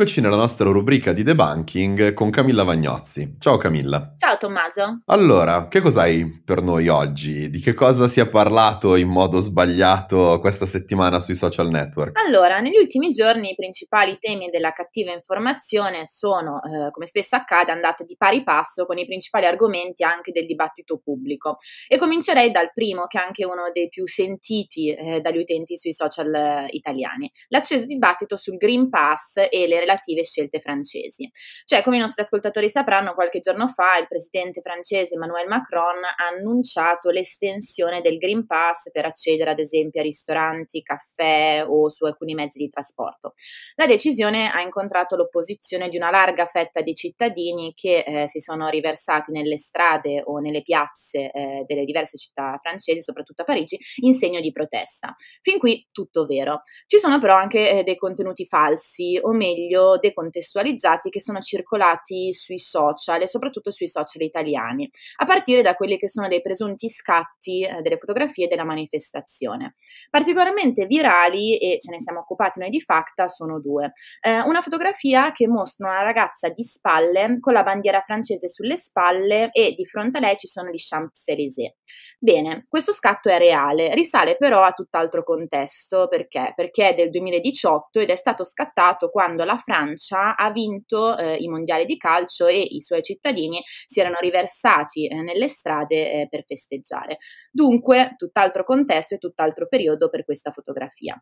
Eccoci nella nostra rubrica di debunking con Camilla Vagnozzi. Ciao Camilla. Ciao Tommaso. Allora, che cos'hai per noi oggi? Di che cosa si è parlato in modo sbagliato questa settimana sui social network? Allora, negli ultimi giorni i principali temi della cattiva informazione sono, eh, come spesso accade, andate di pari passo con i principali argomenti anche del dibattito pubblico. E comincerei dal primo, che è anche uno dei più sentiti eh, dagli utenti sui social eh, italiani, l'acceso dibattito sul Green Pass e le relazioni relative scelte francesi. Cioè, come i nostri ascoltatori sapranno, qualche giorno fa il presidente francese Emmanuel Macron ha annunciato l'estensione del Green Pass per accedere ad esempio a ristoranti, caffè o su alcuni mezzi di trasporto. La decisione ha incontrato l'opposizione di una larga fetta di cittadini che eh, si sono riversati nelle strade o nelle piazze eh, delle diverse città francesi, soprattutto a Parigi, in segno di protesta. Fin qui tutto vero. Ci sono però anche eh, dei contenuti falsi, o meglio video decontestualizzati che sono circolati sui social e soprattutto sui social italiani, a partire da quelli che sono dei presunti scatti eh, delle fotografie della manifestazione. Particolarmente virali, e ce ne siamo occupati noi di Facta, sono due. Eh, una fotografia che mostra una ragazza di spalle con la bandiera francese sulle spalle e di fronte a lei ci sono gli Champs-Élysées. Bene, questo scatto è reale, risale però a tutt'altro contesto, perché? Perché è del 2018 ed è stato scattato quando la Francia ha vinto eh, i mondiali di calcio e i suoi cittadini si erano riversati eh, nelle strade eh, per festeggiare. Dunque, tutt'altro contesto e tutt'altro periodo per questa fotografia.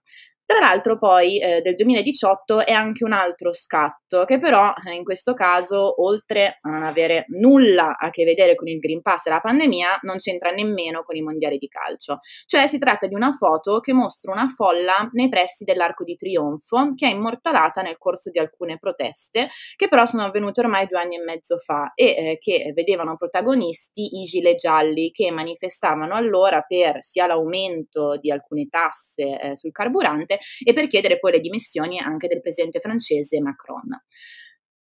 Tra l'altro poi eh, del 2018 è anche un altro scatto che però eh, in questo caso, oltre a non avere nulla a che vedere con il Green Pass e la pandemia, non c'entra nemmeno con i mondiali di calcio. Cioè si tratta di una foto che mostra una folla nei pressi dell'Arco di Trionfo che è immortalata nel corso di alcune proteste, che però sono avvenute ormai due anni e mezzo fa e eh, che vedevano protagonisti i gilet gialli che manifestavano allora per sia l'aumento di alcune tasse eh, sul carburante e per chiedere poi le dimissioni anche del presidente francese Macron.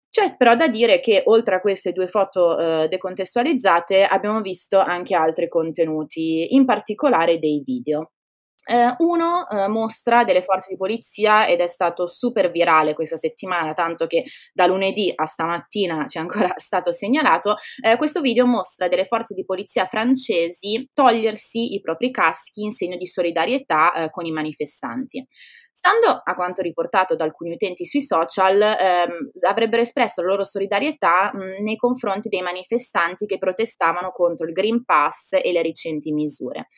C'è però da dire che oltre a queste due foto eh, decontestualizzate abbiamo visto anche altri contenuti, in particolare dei video. Eh, uno eh, mostra delle forze di polizia ed è stato super virale questa settimana, tanto che da lunedì a stamattina c'è ancora stato segnalato. Eh, questo video mostra delle forze di polizia francesi togliersi i propri caschi in segno di solidarietà eh, con i manifestanti. Stando a quanto riportato da alcuni utenti sui social, ehm, avrebbero espresso la loro solidarietà mh, nei confronti dei manifestanti che protestavano contro il Green Pass e le recenti misure.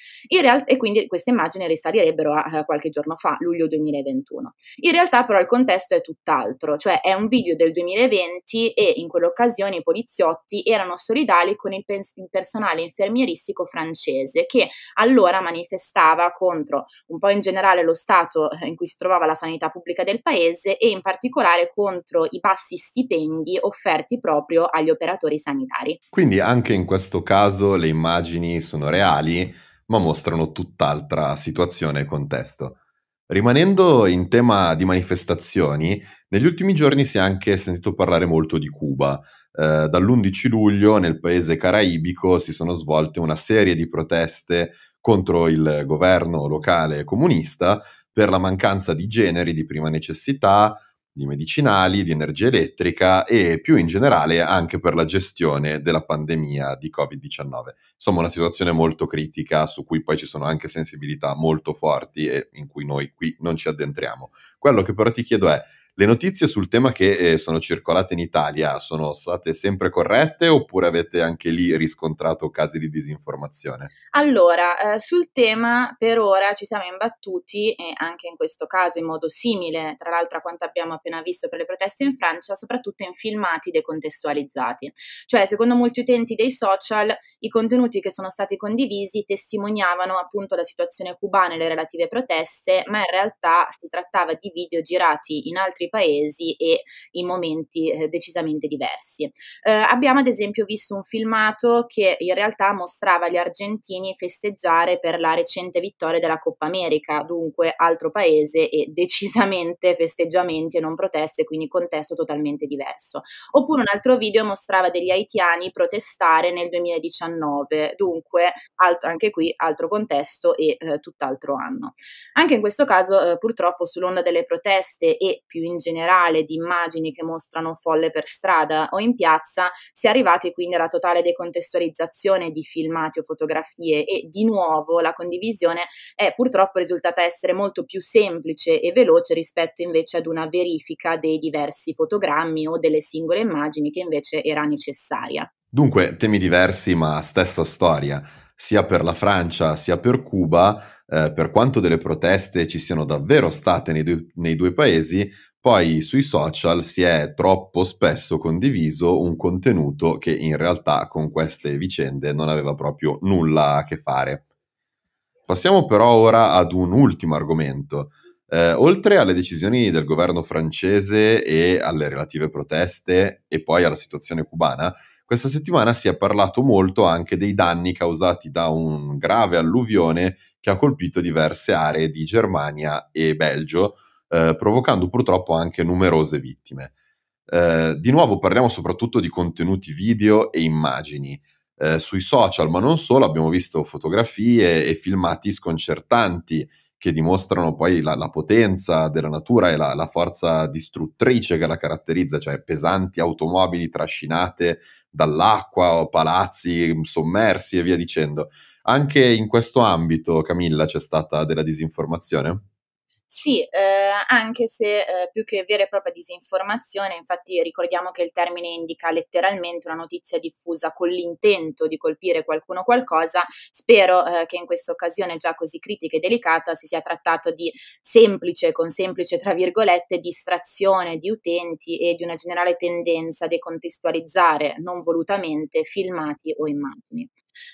Real- e quindi queste immagini risalirebbero a, a eh, qualche giorno fa, luglio 2021. In realtà però il contesto è tutt'altro, cioè è un video del 2020 e in quell'occasione i poliziotti erano solidali con il, pens- il personale infermieristico francese che allora manifestava contro un po' in generale lo stato eh, in cui cui si trovava la sanità pubblica del paese e in particolare contro i bassi stipendi offerti proprio agli operatori sanitari. Quindi anche in questo caso le immagini sono reali, ma mostrano tutt'altra situazione e contesto. Rimanendo in tema di manifestazioni, negli ultimi giorni si è anche sentito parlare molto di Cuba. Eh, dall'11 luglio nel paese caraibico si sono svolte una serie di proteste contro il governo locale comunista per la mancanza di generi di prima necessità, di medicinali, di energia elettrica e più in generale anche per la gestione della pandemia di Covid-19. Insomma, una situazione molto critica su cui poi ci sono anche sensibilità molto forti e in cui noi qui non ci addentriamo. Quello che però ti chiedo è le notizie sul tema che eh, sono circolate in Italia sono state sempre corrette oppure avete anche lì riscontrato casi di disinformazione? Allora, eh, sul tema per ora ci siamo imbattuti e anche in questo caso in modo simile, tra l'altro a quanto abbiamo appena visto per le proteste in Francia, soprattutto in filmati decontestualizzati. Cioè, secondo molti utenti dei social, i contenuti che sono stati condivisi testimoniavano appunto la situazione cubana e le relative proteste, ma in realtà si trattava di video girati in altri altri paesi e in momenti eh, decisamente diversi. Eh, abbiamo ad esempio visto un filmato che in realtà mostrava gli argentini festeggiare per la recente vittoria della Coppa America, dunque altro paese e decisamente festeggiamenti e non proteste, quindi contesto totalmente diverso. Oppure un altro video mostrava degli haitiani protestare nel 2019, dunque altro, anche qui altro contesto e eh, tutt'altro anno. Anche in questo caso eh, purtroppo sull'onda delle proteste e più in in generale di immagini che mostrano folle per strada o in piazza, si è arrivati quindi alla totale decontestualizzazione di filmati o fotografie e di nuovo la condivisione è purtroppo risultata essere molto più semplice e veloce rispetto invece ad una verifica dei diversi fotogrammi o delle singole immagini che invece era necessaria. Dunque, temi diversi ma stessa storia sia per la Francia sia per Cuba, eh, per quanto delle proteste ci siano davvero state nei, du- nei due paesi, poi sui social si è troppo spesso condiviso un contenuto che in realtà con queste vicende non aveva proprio nulla a che fare. Passiamo però ora ad un ultimo argomento. Eh, oltre alle decisioni del governo francese e alle relative proteste e poi alla situazione cubana, questa settimana si è parlato molto anche dei danni causati da un grave alluvione che ha colpito diverse aree di Germania e Belgio, eh, provocando purtroppo anche numerose vittime. Eh, di nuovo parliamo soprattutto di contenuti video e immagini. Eh, sui social, ma non solo, abbiamo visto fotografie e filmati sconcertanti che dimostrano poi la, la potenza della natura e la, la, forza distruttrice che la caratterizza, cioè pesanti automobili trascinate dall'acqua o palazzi sommersi e via dicendo. Anche in questo ambito, Camilla, c'è stata della disinformazione? Sì, eh, anche se eh, più che vera e propria disinformazione, infatti ricordiamo che il termine indica letteralmente una notizia diffusa con l'intento di colpire qualcuno o qualcosa, spero eh, che in questa occasione già così critica e delicata si sia trattato di semplice, con semplice tra virgolette, distrazione di utenti e di una generale tendenza a decontestualizzare non volutamente filmati o immagini.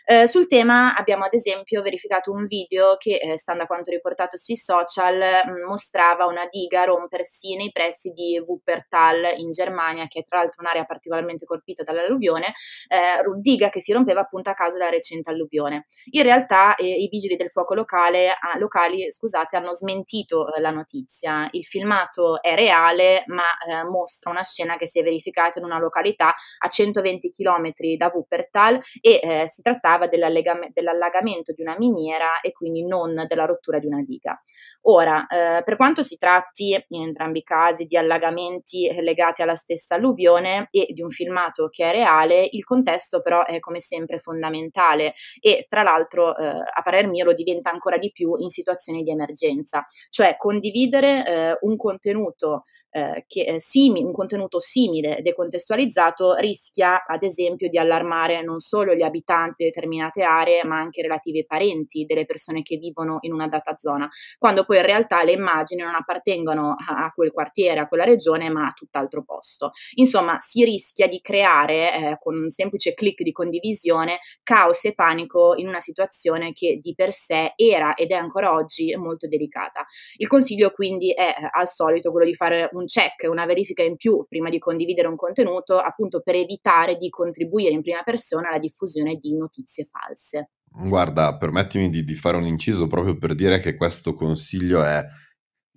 Eh, sul tema abbiamo ad esempio verificato un video che, eh, stando a quanto riportato sui social, mh, mm, mostrava una diga rompersi nei pressi di Wuppertal in Germania, che è tra l'altro un'area particolarmente colpita dall'alluvione, eh, diga che si rompeva appunto a causa della recente alluvione. In realtà eh, i vigili del fuoco locale, ah, locali scusate, hanno smentito eh, la notizia. Il filmato è reale, ma eh, mostra una scena che si è verificata in una località a 120 km da Wuppertal e si tratta trattava dell'allagamento di una miniera e quindi non della rottura di una diga. Ora, eh, per quanto si tratti in entrambi i casi di allagamenti legati alla stessa alluvione e di un filmato che è reale, il contesto però è come sempre fondamentale e tra l'altro eh, a parer mio lo diventa ancora di più in situazioni di emergenza, cioè condividere eh, un contenuto eh, che, eh, simi, un contenuto simile decontestualizzato rischia ad esempio di allarmare non solo gli abitanti di determinate aree ma anche i relativi parenti delle persone che vivono in una data zona, quando poi in realtà le immagini non appartengono a, a quel quartiere, a quella regione ma a tutt'altro posto. Insomma si rischia di creare eh, con un semplice clic di condivisione caos e panico in una situazione che di per sé era ed è ancora oggi molto delicata. Il consiglio quindi è eh, al solito quello di fare un check, una verifica in più prima di condividere un contenuto, appunto per evitare di contribuire in prima persona alla diffusione di notizie false. Guarda, permettimi di, di fare un inciso proprio per dire che questo consiglio è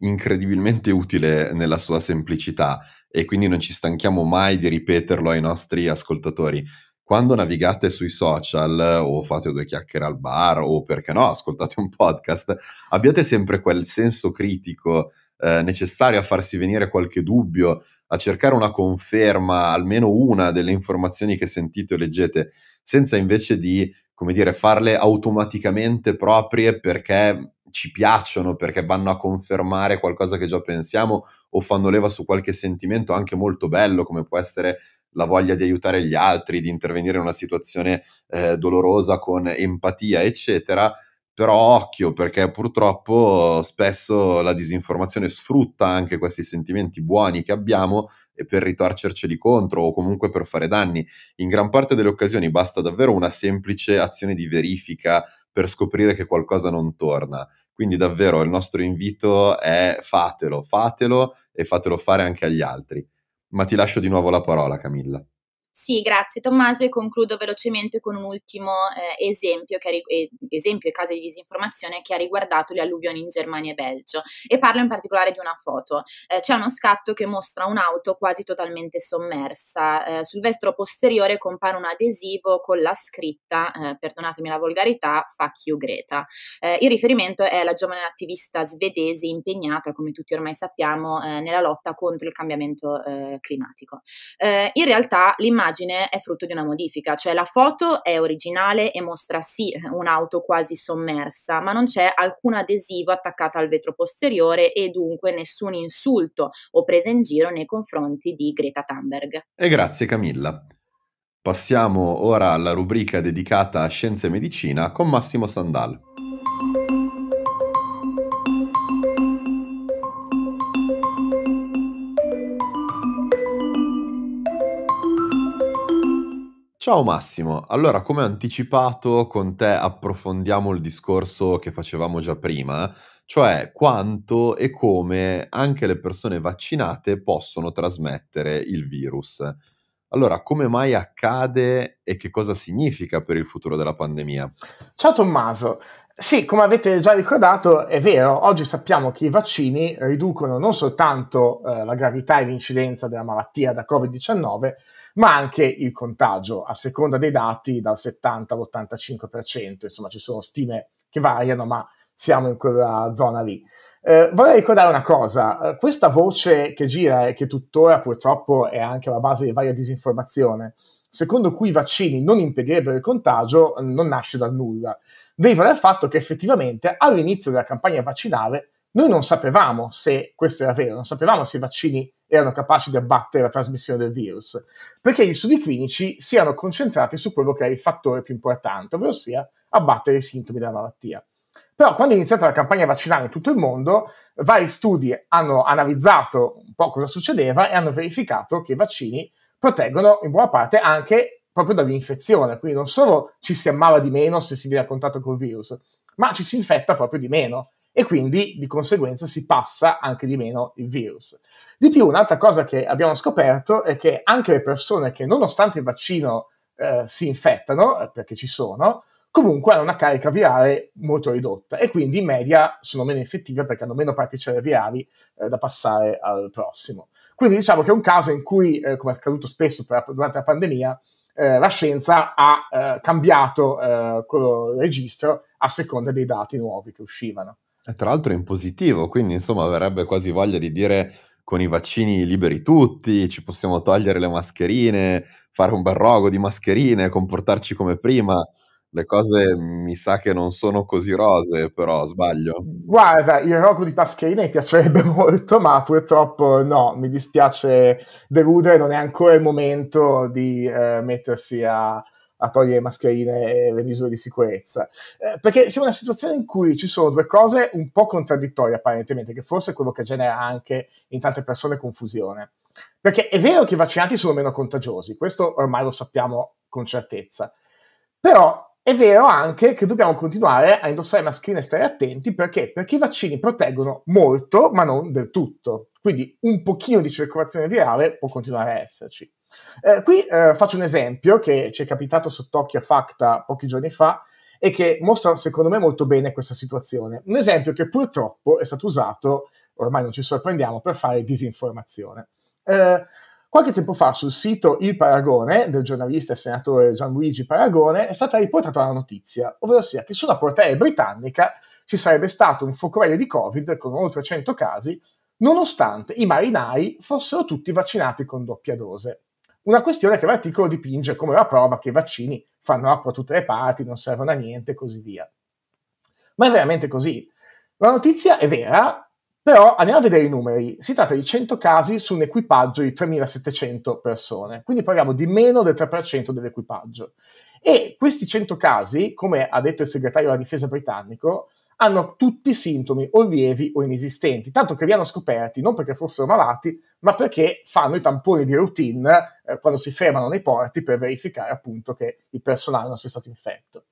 incredibilmente utile nella sua semplicità e quindi non ci stanchiamo mai di ripeterlo ai nostri ascoltatori. Quando navigate sui social o fate due chiacchiere al bar o perché no, ascoltate un podcast, abbiate sempre quel senso critico eh, necessario a farsi venire qualche dubbio, a cercare una conferma, almeno una delle informazioni che sentite o leggete, senza invece di, come dire, farle automaticamente proprie perché ci piacciono, perché vanno a confermare qualcosa che già pensiamo o fanno leva su qualche sentimento anche molto bello, come può essere la voglia di aiutare gli altri, di intervenire in una situazione eh, dolorosa con empatia, eccetera però occhio perché purtroppo spesso la disinformazione sfrutta anche questi sentimenti buoni che abbiamo eh, per ritorcerceli contro o comunque per fare danni. In gran parte delle occasioni basta davvero una semplice azione di verifica per scoprire che qualcosa non torna. Quindi davvero il nostro invito è fatelo, fatelo e fatelo fare anche agli altri. Ma ti lascio di nuovo la parola Camilla. Sì, grazie Tommaso e concludo velocemente con un ultimo eh, esempio, che, eh, esempio e caso di disinformazione che ha riguardato le alluvioni in Germania e Belgio e parlo in particolare di una foto. Eh, c'è uno scatto che mostra un'auto quasi totalmente sommersa, eh, sul vestro posteriore compare un adesivo con la scritta, eh, perdonatemi la volgarità, Fuck you Greta. Eh, il riferimento è la giovane attivista svedese impegnata, come tutti ormai sappiamo, nella lotta contro il cambiamento climatico. in realtà l'immagine l'immagine è frutto di una modifica, cioè la foto è originale e mostra sì un'auto quasi sommersa, ma non c'è alcun adesivo attaccato al vetro posteriore e dunque nessun insulto o presa in giro nei confronti di Greta Thunberg. E grazie Camilla. Passiamo ora alla rubrica dedicata a scienze e medicina con Massimo Sandal. Ciao Massimo, allora come anticipato con te approfondiamo il discorso che facevamo già prima, cioè quanto e come anche le persone vaccinate possono trasmettere il virus. Allora, come mai accade e che cosa significa per il futuro della pandemia? Ciao Tommaso. Sì, come avete già ricordato, è vero, oggi sappiamo che i vaccini riducono non soltanto eh, la gravità e l'incidenza della malattia da Covid-19, ma anche il contagio, a seconda dei dati dal 70 all'85%, insomma ci sono stime che variano, ma siamo in quella zona lì. Eh, vorrei ricordare una cosa, eh, questa voce che gira e che tuttora purtroppo è anche alla base di varia disinformazione, secondo cui i vaccini non impedirebbero il contagio, non nasce dal nulla. Deriva dal fatto che effettivamente all'inizio della campagna vaccinale noi non sapevamo se questo era vero, non sapevamo se i vaccini erano capaci di abbattere la trasmissione del virus, perché gli studi clinici si erano concentrati su quello che era il fattore più importante, ovvero abbattere i sintomi della malattia. Però quando è iniziata la campagna vaccinale in tutto il mondo, vari studi hanno analizzato un po' cosa succedeva e hanno verificato che i vaccini proteggono in buona parte anche proprio dall'infezione, quindi non solo ci si ammala di meno se si viene a contatto col virus, ma ci si infetta proprio di meno e quindi di conseguenza si passa anche di meno il virus. Di più, un'altra cosa che abbiamo scoperto è che anche le persone che nonostante il vaccino eh, si infettano, eh, perché ci sono, comunque hanno una carica virale molto ridotta e quindi in media sono meno infettive perché hanno meno particelle virali eh, da passare al prossimo. Quindi diciamo che è un caso in cui, eh, come è accaduto spesso per, durante la pandemia, eh, la scienza ha eh, cambiato eh, quello registro a seconda dei dati nuovi che uscivano. E tra l'altro è in positivo, quindi insomma avrebbe quasi voglia di dire con i vaccini liberi tutti, ci possiamo togliere le mascherine, fare un bel rogo di mascherine, comportarci come prima. Le cose mm, mi sa che non sono così rose, però sbaglio. Guarda, il rogo di mascherine mi piacerebbe molto, ma purtroppo no, mi dispiace deludere, non è ancora il momento di eh, mettersi a, a togliere le mascherine e le misure di sicurezza. Eh, perché siamo in una situazione in cui ci sono due cose un po' contraddittorie apparentemente, che forse è quello che genera anche in tante persone confusione. Perché è vero che i vaccinati sono meno contagiosi, questo ormai lo sappiamo con certezza, però è vero anche che dobbiamo continuare a indossare mascherine e stare attenti perché? perché i vaccini proteggono molto, ma non del tutto. Quindi un pochino di circolazione virale può continuare a esserci. Eh, qui eh, faccio un esempio che ci è capitato sott'occhio a Facta pochi giorni fa e che mostra secondo me molto bene questa situazione. Un esempio che purtroppo è stato usato, ormai non ci sorprendiamo, per fare disinformazione. Eh, Qualche tempo fa sul sito Il Paragone del giornalista e senatore Gianluigi Paragone è stata riportata una notizia, ovvero sia che sulla portaia britannica ci sarebbe stato un focolaio di Covid con oltre 100 casi, nonostante i marinai fossero tutti vaccinati con doppia dose. Una questione che l'articolo dipinge come la prova che i vaccini fanno acqua a tutte le parti, non servono a niente e così via. Ma è veramente così? La notizia è vera, però andiamo a vedere i numeri. Si tratta di 100 casi su un equipaggio di 3.700 persone, quindi parliamo di meno del 3% dell'equipaggio. E questi 100 casi, come ha detto il segretario della difesa britannico, hanno tutti sintomi o lievi o inesistenti, tanto che li hanno scoperti non perché fossero malati, ma perché fanno i tamponi di routine eh, quando si fermano nei porti per verificare appunto che il personale non sia stato infetto.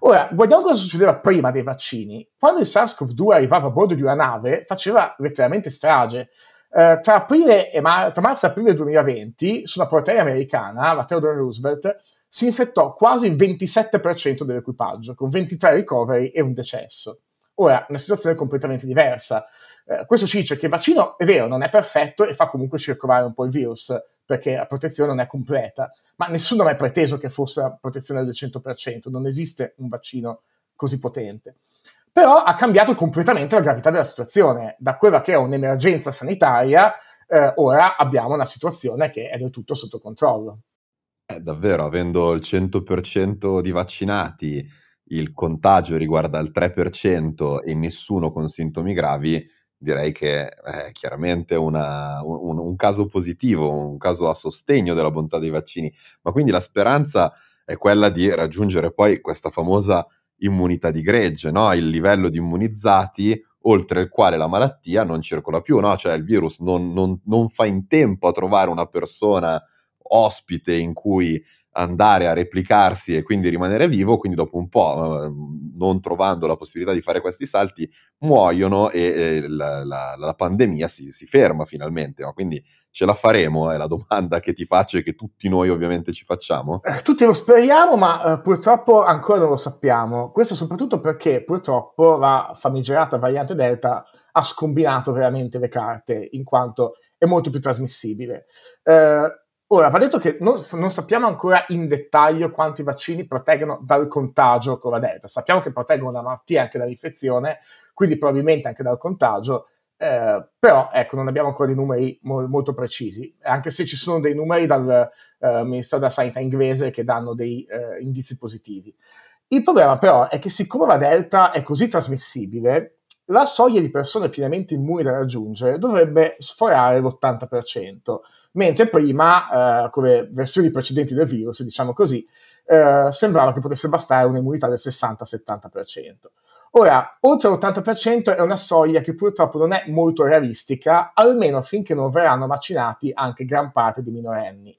Ora, guardiamo cosa succedeva prima dei vaccini. Quando il SARS-CoV-2 arrivava a bordo di una nave, faceva letteralmente strage. Eh, tra, aprile e mar- tra marzo e aprile 2020, su una portaia americana, la Theodore Roosevelt, si infettò quasi il 27% dell'equipaggio, con 23 ricoveri e un decesso. Ora, una situazione completamente diversa. Eh, questo ci dice che il vaccino, è vero, non è perfetto e fa comunque circolare un po' il virus, perché la protezione non è completa, ma nessuno ha mai preteso che fosse la protezione del 100%, non esiste un vaccino così potente. Però ha cambiato completamente la gravità della situazione, da quella che è un'emergenza sanitaria, eh, ora abbiamo una situazione che è del tutto sotto controllo. Eh, davvero, avendo il 100% di vaccinati, il contagio riguarda il 3% e nessuno con sintomi gravi, direi che è chiaramente una, un, un, caso positivo, un caso a sostegno della bontà dei vaccini, ma quindi la speranza è quella di raggiungere poi questa famosa immunità di gregge, no? il livello di immunizzati oltre il quale la malattia non circola più, no? cioè il virus non, non, non fa in tempo a trovare una persona ospite in cui andare a replicarsi e quindi rimanere vivo, quindi dopo un po' eh, non trovando la possibilità di fare questi salti muoiono e, e la, la, la, pandemia si, si ferma finalmente, ma quindi ce la faremo? È la domanda che ti faccio e che tutti noi ovviamente ci facciamo. Eh, tutti lo speriamo, ma eh, purtroppo ancora non lo sappiamo. Questo soprattutto perché purtroppo la famigerata variante Delta ha scombinato veramente le carte, in quanto è molto più trasmissibile. Eh, Ora, va detto che non, non, sappiamo ancora in dettaglio quanti vaccini proteggono dal contagio con la Delta. Sappiamo che proteggono la malattia anche dall'infezione, quindi probabilmente anche dal contagio, eh, però ecco, non abbiamo ancora dei numeri mo- molto precisi, anche se ci sono dei numeri dal eh, Ministero della Sanità inglese che danno dei eh, indizi positivi. Il problema però è che siccome la Delta è così trasmissibile, la soglia di persone pienamente immuni da raggiungere dovrebbe sforare l'80%, mentre prima, eh, come versioni precedenti del virus, diciamo così, eh, sembrava che potesse bastare un'immunità del 60-70%. Ora, oltre l'80% è una soglia che purtroppo non è molto realistica, almeno finché non verranno vaccinati anche gran parte dei minorenni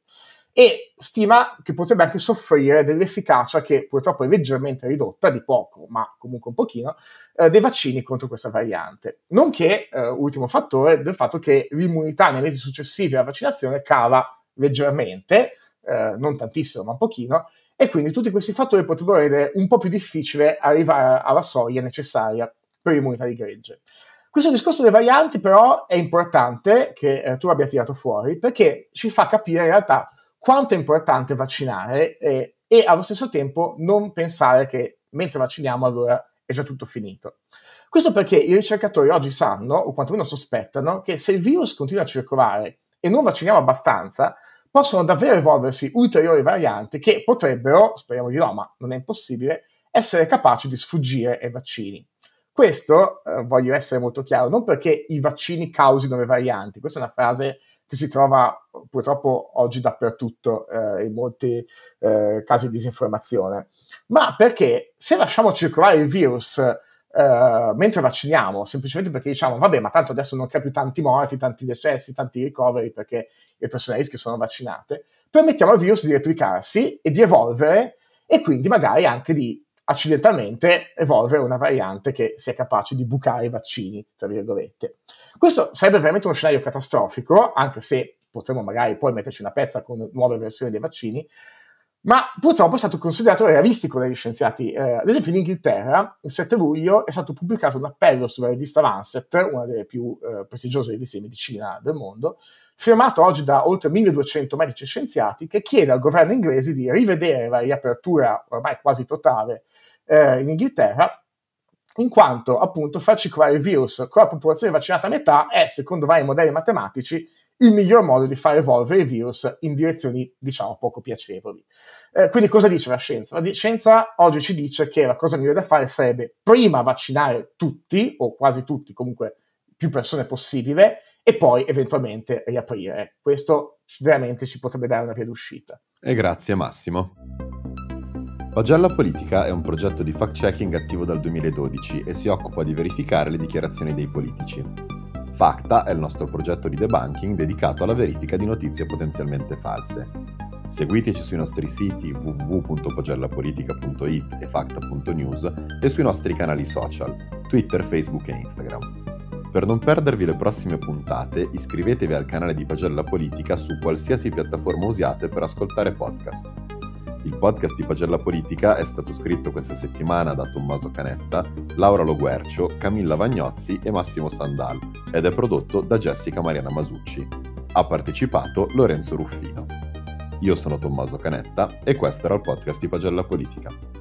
e stima che potrebbe anche soffrire dell'efficacia che purtroppo è leggermente ridotta, di poco, ma comunque un pochino, eh, dei vaccini contro questa variante. Nonché, eh, ultimo fattore, del fatto che l'immunità nei mesi successivi alla vaccinazione cala leggermente, eh, non tantissimo ma un pochino, e quindi tutti questi fattori potrebbero rendere un po' più difficile arrivare alla soglia necessaria per l'immunità di gregge. Questo discorso delle varianti però è importante che eh, tu abbia tirato fuori perché ci fa capire in realtà quanto è importante vaccinare eh, e allo stesso tempo non pensare che mentre vacciniamo allora è già tutto finito. Questo perché i ricercatori oggi sanno, o quantomeno sospettano, che se il virus continua a circolare e non vacciniamo abbastanza, possono davvero evolversi ulteriori varianti che potrebbero, speriamo di no, ma non è impossibile, essere capaci di sfuggire ai vaccini. Questo, eh, voglio essere molto chiaro, non perché i vaccini causino le varianti, questa è una frase che si trova eh, purtroppo oggi dappertutto eh, in molti eh, casi di disinformazione, ma perché se lasciamo circolare il virus eh, mentre vacciniamo, semplicemente perché diciamo vabbè ma tanto adesso non c'è più tanti morti, tanti decessi, tanti ricoveri perché le persone a rischio sono vaccinate, permettiamo al virus di replicarsi e di evolvere e quindi magari anche di accidentalmente evolvere una variante che sia capace di bucare i vaccini, tra virgolette. Questo sarebbe veramente uno scenario catastrofico, anche se potremmo magari poi metterci una pezza con nuove versioni dei vaccini, ma purtroppo è stato considerato realistico dagli scienziati. Eh, ad esempio, in Inghilterra, il 7 luglio, è stato pubblicato un appello sulla rivista Lancet, una delle più eh, prestigiose riviste di medicina del mondo, firmato oggi da oltre 1200 medici e scienziati, che chiede al governo inglese di rivedere la riapertura ormai quasi totale eh, in Inghilterra, in quanto appunto far circolare il virus con la popolazione vaccinata a metà è, secondo vari modelli matematici, il miglior modo di far evolvere il virus in direzioni, diciamo, poco piacevoli. Eh, quindi cosa dice la scienza? La di- scienza oggi ci dice che la cosa migliore da fare sarebbe prima vaccinare tutti, o quasi tutti, comunque più persone possibile, e poi eventualmente riaprire. Questo veramente ci potrebbe dare una via d'uscita. E grazie Massimo. Pagella Politica è un progetto di fact-checking attivo dal 2012 e si occupa di verificare le dichiarazioni dei politici. Facta è il nostro progetto di debunking dedicato alla verifica di notizie potenzialmente false. Seguiteci sui nostri siti www.pagellapolitica.it e facta.news e sui nostri canali social, Twitter, Facebook e Instagram. Per non perdervi le prossime puntate, iscrivetevi al canale di Pagella Politica su qualsiasi piattaforma usiate per ascoltare podcast. Il podcast di Pagella Politica è stato scritto questa settimana da Tommaso Canetta, Laura Loguercio, Camilla Vagnozzi e Massimo Sandal ed è prodotto da Jessica Mariana Masucci. Ha partecipato Lorenzo Ruffino. Io sono Tommaso Canetta e questo era il podcast di Pagella Politica.